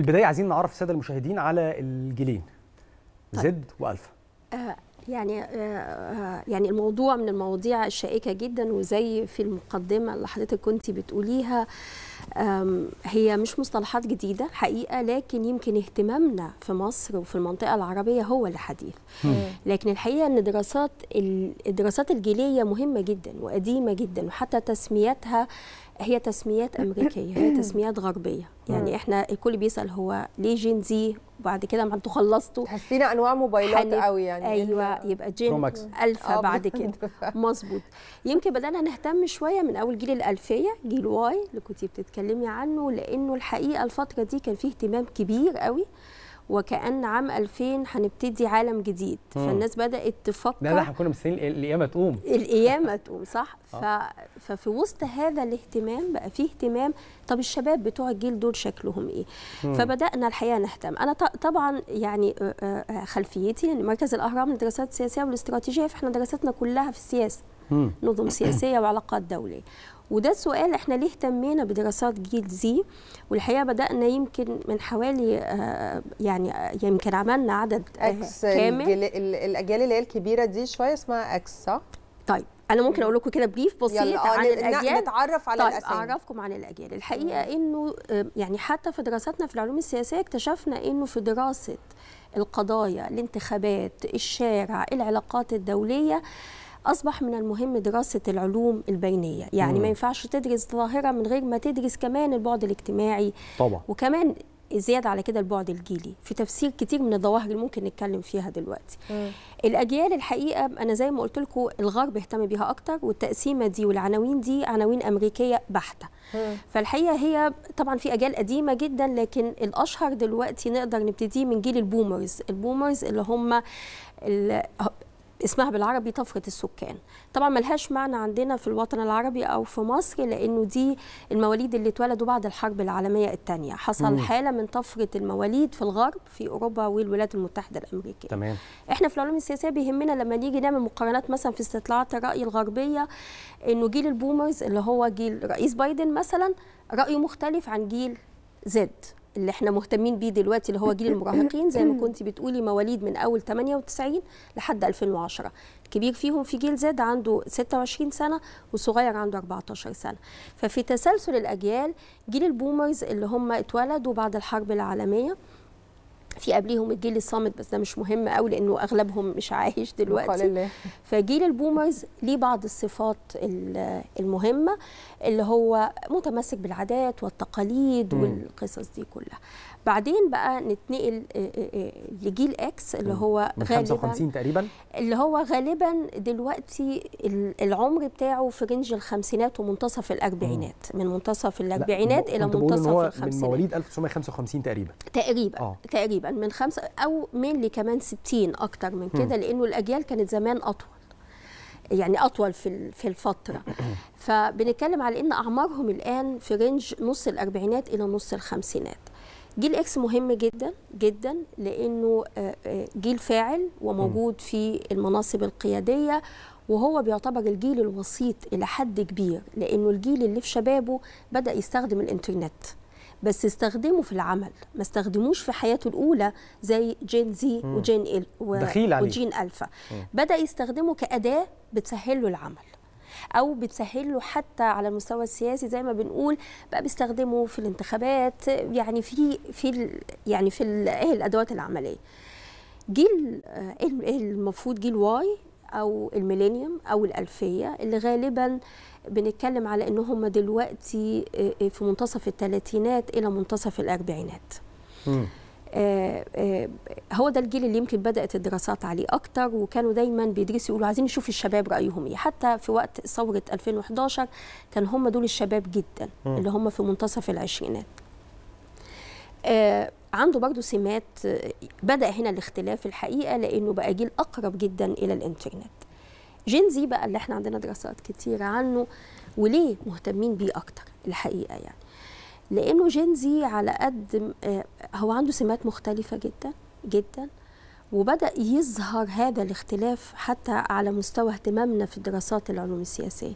البدايه عايزين نعرف الساده المشاهدين على الجيلين طيب. زد والفا آه يعني آه،, آه يعني الموضوع من المواضيع الشائكه جدا وزي في المقدمه اللي حضرتك كنت بتقوليها هي مش مصطلحات جديده حقيقه لكن يمكن اهتمامنا في مصر وفي المنطقه العربيه هو اللي حديث لكن الحقيقه ان دراسات الدراسات الجيليه مهمه جدا وقديمه جدا وحتى تسميتها هي تسميات امريكيه هي تسميات غربيه يعني احنا الكل بيسال هو ليه جين زي وبعد كده ما انتوا خلصتوا تحسينا انواع موبايلات قوي يعني ايوه يبقى جين الفا آه، بعد كده مظبوط يمكن بدانا نهتم شويه من اول جيل الالفيه جيل واي اللي كنتي بتتكلمي عنه لانه الحقيقه الفتره دي كان فيه اهتمام كبير قوي وكأن عام 2000 هنبتدي عالم جديد مم. فالناس بدأت تفكر ده احنا كنا مستنيين القيامة تقوم القيامة تقوم صح آه. ف... ففي وسط هذا الاهتمام بقى في اهتمام طب الشباب بتوع الجيل دول شكلهم ايه مم. فبدأنا الحقيقة نهتم أنا طبعا يعني آه، آه، خلفيتي يعني مركز الأهرام للدراسات السياسية والاستراتيجية فاحنا دراساتنا كلها في السياسة مم. نظم سياسية وعلاقات دولية وده سؤال احنا ليه اهتمينا بدراسات جيل زي والحقيقه بدانا يمكن من حوالي آه، يعني آه، يمكن عملنا عدد أكس آه، كامل الاجيال اللي هي الكبيره دي شويه اسمها اكس صح؟ طيب انا ممكن اقول لكم كده بريف بسيط عن الاجيال نتعرف على طيب الاسامي اعرفكم عن الاجيال الحقيقه انه يعني حتى في دراساتنا في العلوم السياسيه اكتشفنا انه في دراسه القضايا الانتخابات الشارع العلاقات الدوليه اصبح من المهم دراسه العلوم البينيه يعني مم. ما ينفعش تدرس ظاهره من غير ما تدرس كمان البعد الاجتماعي طبعا وكمان زيادة على كده البعد الجيلي في تفسير كتير من الظواهر اللي ممكن نتكلم فيها دلوقتي مم. الأجيال الحقيقة أنا زي ما قلت لكم الغرب اهتم بيها أكتر والتقسيمة دي والعناوين دي عناوين أمريكية بحتة فالحقيقة هي طبعا في أجيال قديمة جدا لكن الأشهر دلوقتي نقدر نبتدي من جيل البومرز البومرز اللي هم اسمها بالعربي طفرة السكان طبعا ملهاش معنى عندنا في الوطن العربي أو في مصر لأنه دي المواليد اللي اتولدوا بعد الحرب العالمية الثانية حصل مم. حالة من طفرة المواليد في الغرب في أوروبا والولايات المتحدة الأمريكية تمام. احنا في العلوم السياسية بيهمنا لما نيجي نعمل مقارنات مثلا في استطلاعات الرأي الغربية أنه جيل البومرز اللي هو جيل رئيس بايدن مثلا رأيه مختلف عن جيل زد اللي احنا مهتمين بيه دلوقتي اللي هو جيل المراهقين زي ما كنت بتقولي مواليد من اول 98 لحد 2010 الكبير فيهم في جيل زاد عنده 26 سنه وصغير عنده 14 سنه ففي تسلسل الاجيال جيل البومرز اللي هم اتولدوا بعد الحرب العالميه في قبليهم الجيل الصامت بس ده مش مهم قوي لانه اغلبهم مش عايش دلوقتي فجيل البومرز ليه بعض الصفات المهمه اللي هو متمسك بالعادات والتقاليد والقصص دي كلها بعدين بقى نتنقل آه، آه، آه، لجيل اكس اللي هو من غالبا 55 تقريبا اللي هو غالبا دلوقتي العمر بتاعه في رينج الخمسينات ومنتصف الاربعينات من منتصف الاربعينات الى منتصف هو الخمسينات من مواليد 1955 تقريبا تقريبا أوه. تقريبا من خمسة او اللي كمان 60 اكتر من كده لانه الاجيال كانت زمان اطول يعني اطول في في الفتره فبنتكلم على ان اعمارهم الان في رينج نص الاربعينات الى نص الخمسينات جيل اكس مهم جدا جدا لانه آه، آه، جيل فاعل وموجود في المناصب القياديه وهو بيعتبر الجيل الوسيط الى حد كبير لانه الجيل اللي في شبابه بدا يستخدم الانترنت بس استخدمه في العمل ما استخدموش في حياته الاولى زي جين زي وجين ال وجين الفا بدا يستخدمه كاداه بتسهل له العمل او بتسهل له حتى على المستوى السياسي زي ما بنقول بقى بيستخدمه في الانتخابات يعني في في يعني في إيه الادوات العمليه جيل آه، إيه المفروض جيل واي او الميلينيوم او الالفيه اللي غالبا بنتكلم على ان هم دلوقتي آه، آه، في منتصف الثلاثينات الى منتصف الاربعينات آه، آه، هو ده الجيل اللي يمكن بدات الدراسات عليه اكتر وكانوا دايما بيدرسوا يقولوا عايزين نشوف الشباب رايهم ايه حتى في وقت ثوره 2011 كان هم دول الشباب جدا اللي هم في منتصف العشرينات آه، عنده برضو سمات بدا هنا الاختلاف الحقيقه لانه بقى جيل اقرب جدا الى الانترنت جينزي بقى اللي احنا عندنا دراسات كتيره عنه وليه مهتمين بيه اكتر الحقيقه يعني لانه جينزي على قد آه، هو عنده سمات مختلفه جدا جدا وبدا يظهر هذا الاختلاف حتى على مستوى اهتمامنا في دراسات العلوم السياسيه